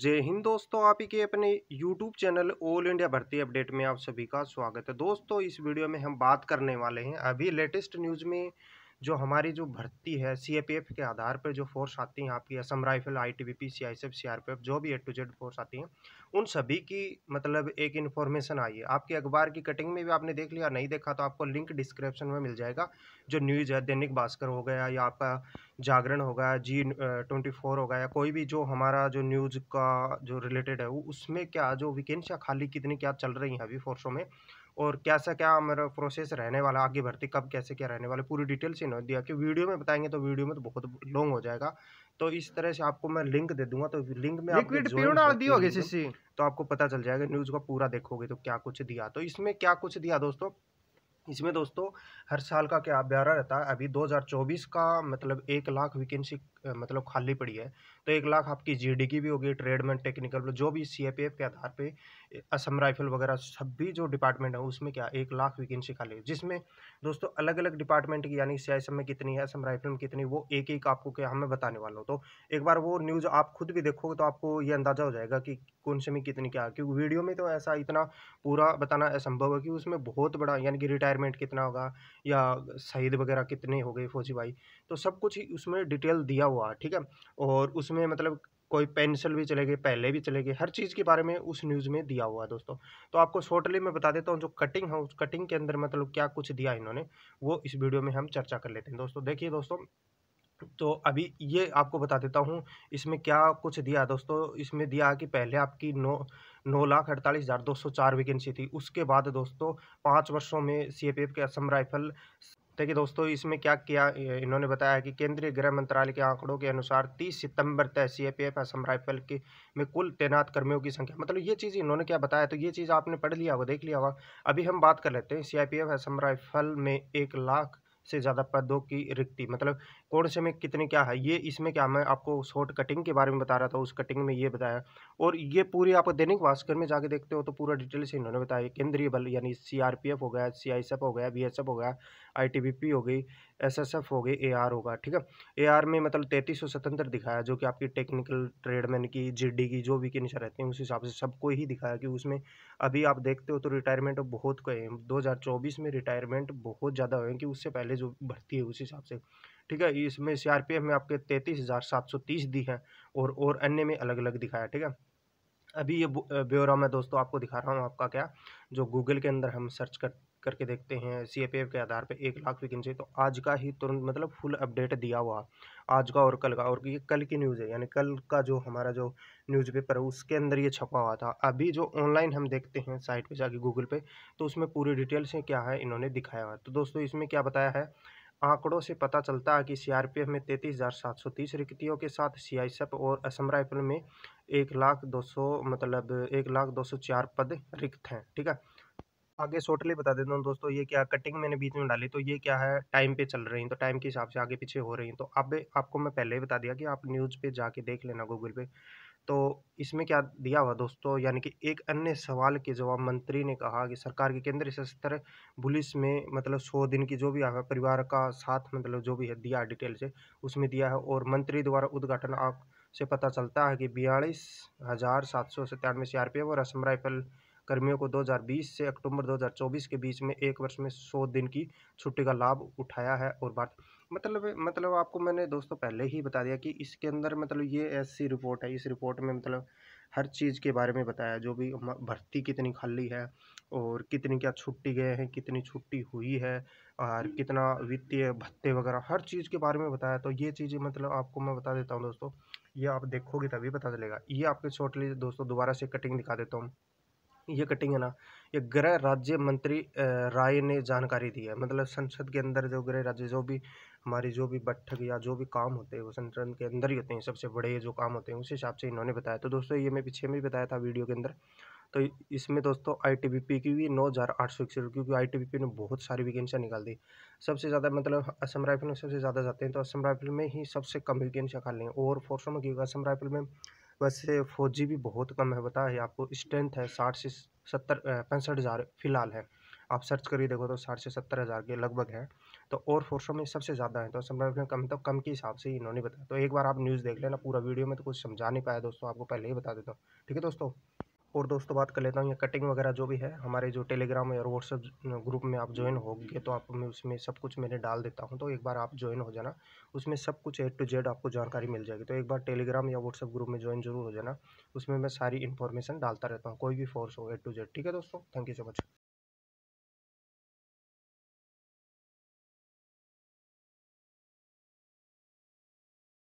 जय हिंद दोस्तों आप ही के अपने YouTube चैनल ऑल इंडिया भर्ती अपडेट में आप सभी का स्वागत है दोस्तों इस वीडियो में हम बात करने वाले हैं अभी लेटेस्ट न्यूज़ में जो हमारी जो भर्ती है सी के आधार पर जो फोर्स आती हैं आपकी Assam rifle I T B P C I F जो भी ए टू जेड फोर्स आती हैं उन सभी की मतलब एक इन्फॉर्मेशन आई है आपके अखबार की कटिंग में भी आपने देख लिया नहीं देखा तो आपको लिंक डिस्क्रिप्शन में मिल जाएगा जो न्यूज़ है दैनिक भास्कर हो गया या आपका जागरण हो गया जी ट्वेंटी फोर हो गया कोई भी जो हमारा जो न्यूज़ का जो रिलेटेड है वो उसमें क्या जो वैकेंसियाँ खाली कितनी क्या चल रही हैं अभी फोर्सों में और कैसा क्या मेरा प्रोसेस रहने वाला आगे भर्ती कब कैसे क्या रहने वाला पूरी डिटेल्स इन्होंने दिया कि वीडियो में बताएंगे तो वीडियो में तो बहुत लॉन्ग हो जाएगा तो इस तरह से आपको मैं लिंक दे दूंगा तो लिंक में आपको तो आपको पता चल जाएगा न्यूज़ का पूरा देखोगे तो क्या कुछ दिया तो इसमें क्या कुछ दिया दोस्तों इसमें दोस्तों हर साल का क्या ब्यारा रहता है अभी 2024 का मतलब एक लाख वैकेंसी मतलब खाली पड़ी है तो एक लाख आपकी जीडी की भी होगी ट्रेड में टेक्निकल जो भी सीएपीएफ के आधार पे असम राइफल वगैरह सभी जो डिपार्टमेंट है उसमें क्या एक लाख वैकेंसी खाली है जिसमें दोस्तों अलग अलग डिपार्टमेंट की यानी सी में कितनी है असम राइफल में कितनी वो एक एक आपको क्या हमें बताने वाला हूँ तो एक बार वो न्यूज़ आप खुद भी देखोगे तो आपको ये अंदाज़ा हो जाएगा कि कौन से में कितनी क्या क्योंकि वीडियो में तो ऐसा इतना पूरा बताना असंभव है कि उसमें बहुत बड़ा यानी कि रिटायरमेंट कितना होगा या शहीद वगैरह कितने हो गए फौजी भाई तो सब कुछ उसमें डिटेल दिया हुआ हुआ ठीक है और उसमें मतलब कोई पेंसिल भी चले गए पहले भी चले गए हर चीज़ के बारे में उस न्यूज़ में दिया हुआ है दोस्तों तो आपको शॉर्टली मैं बता देता हूँ जो कटिंग है उस कटिंग के अंदर मतलब क्या कुछ दिया इन्होंने वो इस वीडियो में हम चर्चा कर लेते हैं दोस्तों देखिए दोस्तों तो अभी ये आपको बता देता हूँ इसमें क्या कुछ दिया दोस्तों इसमें दिया कि पहले आपकी नौ नौ लाख अड़तालीस हज़ार दो सौ चार वैकेंसी थी उसके बाद दोस्तों पाँच वर्षों में सी के असम राइफल देखिए दोस्तों इसमें क्या किया इन्होंने बताया कि केंद्रीय गृह मंत्रालय के आंकड़ों के अनुसार 30 सितंबर तक सी एफ असम राइफल के में कुल तैनात कर्मियों की संख्या मतलब ये चीज़ इन्होंने क्या बताया तो ये चीज़ आपने पढ़ लिया होगा देख लिया होगा अभी हम बात कर लेते हैं सी असम राइफल में एक लाख से ज़्यादा पदों की रिक्ति मतलब कौन से में कितने क्या है ये इसमें क्या मैं आपको शॉर्ट कटिंग के बारे में बता रहा था उस कटिंग में ये बताया और ये पूरी आप दैनिक भास्कर में जाके देखते हो तो पूरा डिटेल से इन्होंने बताया केंद्रीय बल यानी सी हो गया सी हो गया बी हो गया आई हो गई एस हो गई ए होगा ठीक है ए में मतलब तैंतीस सौ सतहत्तर दिखाया जो कि आपकी टेक्निकल ट्रेडमैन की जी की जो भी के निशा रहती है उस हिसाब से सबको ही दिखाया कि उसमें अभी आप देखते हो तो रिटायरमेंट बहुत कहे हैं चौबीस में रिटायरमेंट बहुत ज़्यादा हुए कि उससे पहले हमारे जो भर्ती है उस हिसाब से ठीक है इसमें सीआरपीएफ में आपके तैंतीस हज़ार सात सौ तीस दी है और और अन्य में अलग अलग दिखाया ठीक है अभी ये ब्यौरा मैं दोस्तों आपको दिखा रहा हूँ आपका क्या जो गूगल के अंदर हम सर्च कर करके देखते हैं सी के आधार पर एक लाख वैकेंसी तो आज का ही तुरंत मतलब फुल अपडेट दिया हुआ आज का और कल का और ये कल की न्यूज़ है यानी कल का जो हमारा जो न्यूज़पेपर है उसके अंदर ये छपा हुआ था अभी जो ऑनलाइन हम देखते हैं साइट पे जाके गूगल पे तो उसमें पूरी डिटेल्स हैं क्या है इन्होंने दिखाया हुआ तो दोस्तों इसमें क्या बताया है आंकड़ों से पता चलता है कि सीआरपीएफ में तैंतीस हज़ार सात सौ तीस रिक्तियों के साथ सीआईएसएफ और असम राइफल में एक लाख दो सौ मतलब एक लाख दो सौ चार पद रिक्त हैं ठीक है आगे शॉर्टली बता देता हूँ दोस्तों ये क्या कटिंग मैंने बीच में डाली तो ये क्या है टाइम पे चल रही तो टाइम के हिसाब से आगे पीछे हो रही हैं तो अब आपको मैं पहले ही बता दिया कि आप न्यूज़ पे जाके देख लेना गूगल पे तो इसमें क्या दिया हुआ दोस्तों यानी कि एक अन्य सवाल के जवाब मंत्री ने कहा कि सरकार के केंद्र सशस्त्र पुलिस में मतलब सौ दिन की जो भी है परिवार का साथ मतलब जो भी है दिया डिटेल से उसमें दिया है और मंत्री द्वारा उद्घाटन आप से पता चलता है कि बयालीस हज़ार सात सौ सत्तानवे सी आर पी एफ और असम राइफल कर्मियों को 2020 से अक्टूबर 2024 के बीच में एक वर्ष में 100 दिन की छुट्टी का लाभ उठाया है और बात मतलब मतलब आपको मैंने दोस्तों पहले ही बता दिया कि इसके अंदर मतलब ये ऐसी रिपोर्ट है इस रिपोर्ट में मतलब हर चीज़ के बारे में बताया जो भी भर्ती कितनी खाली है और कितनी क्या छुट्टी गए हैं कितनी छुट्टी हुई है और हम्म। कितना वित्तीय भत्ते वगैरह हर चीज़ के बारे में बताया तो ये चीज़ें मतलब आपको मैं बता देता हूँ दोस्तों ये आप देखोगे तभी पता चलेगा ये आपके शॉर्टली दोस्तों दोबारा से कटिंग दिखा देता हूँ ये कटिंग है ना ये गृह राज्य मंत्री राय ने जानकारी दी है मतलब संसद के अंदर जो गृह राज्य जो भी हमारी जो भी बैठक या जो भी काम होते हैं वो संसद के अंदर ही होते हैं सबसे बड़े जो काम होते हैं उस हिसाब से इन्होंने बताया तो दोस्तों ये मैं पीछे में भी बताया था वीडियो के अंदर तो इसमें दोस्तों आई टी बी पी की भी नौ हज़ार आठ सौ इकसठ क्योंकि आई पी ने बहुत सारी वैकेंसियाँ निकाल दी सबसे ज़्यादा मतलब असम राइफल में सबसे ज़्यादा जाते हैं तो असम राइफल में ही सबसे कम वैकेंसियाँ खाली हैं और फोर्सों में क्योंकि असम राइफल में वैसे फोर जी बी बहुत कम है बताया है आपको स्ट्रेंथ है साठ से सत्तर पैंसठ हज़ार फिलहाल है आप सर्च करिए देखो तो साठ से सत्तर हज़ार के लगभग है तो और फोर्सों में सबसे ज़्यादा है तो समझ में कम तो कम के हिसाब से इन्होंने बताया तो एक बार आप न्यूज़ देख लेना पूरा वीडियो में तो कुछ समझा नहीं पाया दोस्तों आपको पहले ही बता देता हूँ ठीक है दोस्तों और दोस्तों बात कर लेता हूँ ये कटिंग वगैरह जो भी है हमारे जो टेलीग्राम और व्हाट्सएप ग्रुप में आप ज्वाइन गए तो आप मैं उसमें सब कुछ मैंने डाल देता हूँ तो एक बार आप ज्वाइन हो जाना उसमें सब कुछ ए टू जेड आपको जानकारी मिल जाएगी तो एक बार टेलीग्राम या व्हाट्सएप ग्रुप में ज्वाइन जरूर हो जाना उसमें मैं सारी इन्फॉर्मेशन डालता रहता हूँ कोई भी फोर्स हो ए टू जेड ठीक है दोस्तों थैंक यू सो मच